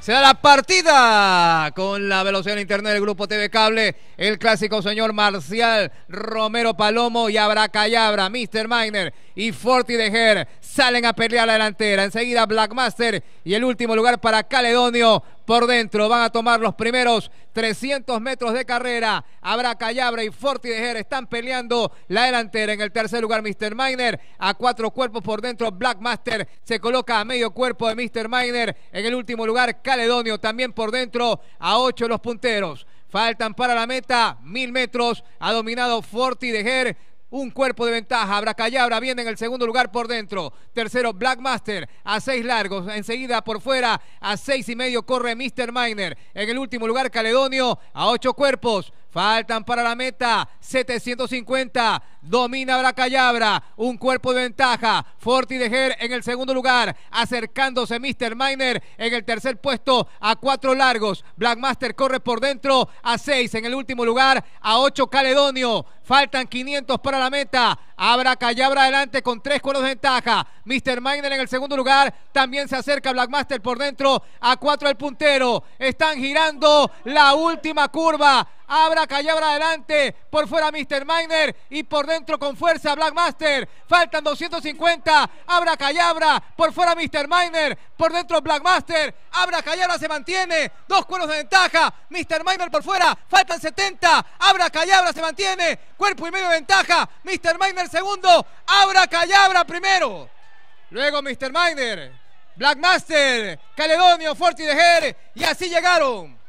Se da la partida con la velocidad interna internet del grupo TV Cable. El clásico señor Marcial, Romero Palomo y Abracayabra, Mr. Miner y Forty de Her salen a pelear la delantera. Enseguida Blackmaster y el último lugar para Caledonio por dentro. Van a tomar los primeros 300 metros de carrera. Habrá Callabra y Forti de Están peleando la delantera. En el tercer lugar, Mr. Miner. A cuatro cuerpos por dentro, Black Master se coloca a medio cuerpo de Mr. Miner. En el último lugar, Caledonio también por dentro. A ocho los punteros. Faltan para la meta mil metros. Ha dominado Forti de un cuerpo de ventaja. Bracayabra viene en el segundo lugar por dentro. Tercero, Black Master a seis largos. Enseguida por fuera a seis y medio corre Mr. Miner. En el último lugar, Caledonio a ocho cuerpos. Faltan para la meta 750. Domina Bracayabra. Un cuerpo de ventaja. Forti de Ger en el segundo lugar. Acercándose Mr. Miner en el tercer puesto a cuatro largos. Blackmaster corre por dentro a seis en el último lugar. A ocho Caledonio. Faltan 500 para la meta. Abra Callabra adelante con tres cuernos de ventaja. Mr. Miner en el segundo lugar. También se acerca Blackmaster por dentro. A cuatro el puntero. Están girando la última curva. Abra Callabra adelante. Por fuera Mr. Miner. Y por dentro con fuerza Black Master. Faltan 250. Abra Callabra. Por fuera Mr. Miner. Por dentro Black Master. Abra Callabra se mantiene. Dos cueros de ventaja. Mr. Miner por fuera. Faltan 70. Abra Callabra se mantiene. Cuerpo y medio de ventaja. Mr. Miner segundo. Abra Callabra primero. Luego Mr. Miner. Black Master, Caledonio, y de Her, y así llegaron